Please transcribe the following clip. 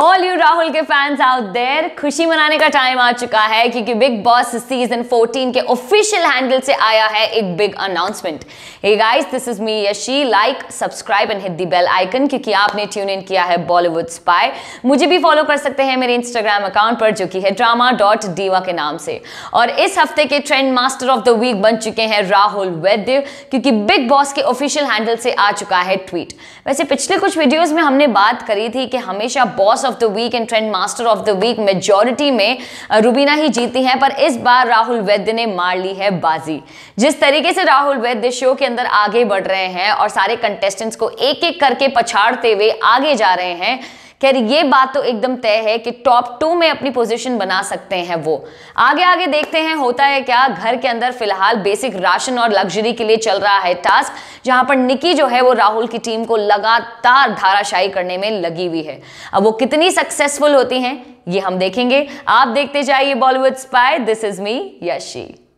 all you Rahul के fans out there खुशी मनाने का टाइम आ चुका है क्योंकि बिग बॉस सीजन 14 के ऑफिशियल हैंडल से आया है एक big announcement hey guys this is me Yashi like subscribe and hit the bell icon क्योंकि आपने ट्यून इन किया है बॉलीवुड स्पाई मुझे भी फॉलो कर सकते हैं मेरे इंस्टाग्राम अकाउंट पर जो कि है ड्रामा डॉट डीवा के नाम से और इस हफ्ते के trend master of the week बन चुके हैं राहुल वैद्य क्योंकि बिग बॉस के ऑफिशियल हैंडल से आ चुका है ट्वीट वैसे पिछले कुछ वीडियोज में हमने बात करी थी कि हमेशा boss of the week and trend master of the week majority में रूबीना ही जीती हैं पर इस बार राहुल वैद्य ने मार ली है बाजी जिस तरीके से राहुल वैद्य शो के अंदर आगे बढ़ रहे हैं और सारे कंटेस्टेंट्स को एक एक करके पछाड़ते हुए आगे जा रहे हैं खैर ये बात तो एकदम तय है कि टॉप टू में अपनी पोजीशन बना सकते हैं वो आगे आगे देखते हैं होता है क्या घर के अंदर फिलहाल बेसिक राशन और लग्जरी के लिए चल रहा है टास्क जहां पर निकी जो है वो राहुल की टीम को लगातार धाराशाही करने में लगी हुई है अब वो कितनी सक्सेसफुल होती हैं ये हम देखेंगे आप देखते जाइए Bollywood spy this is me Yeshi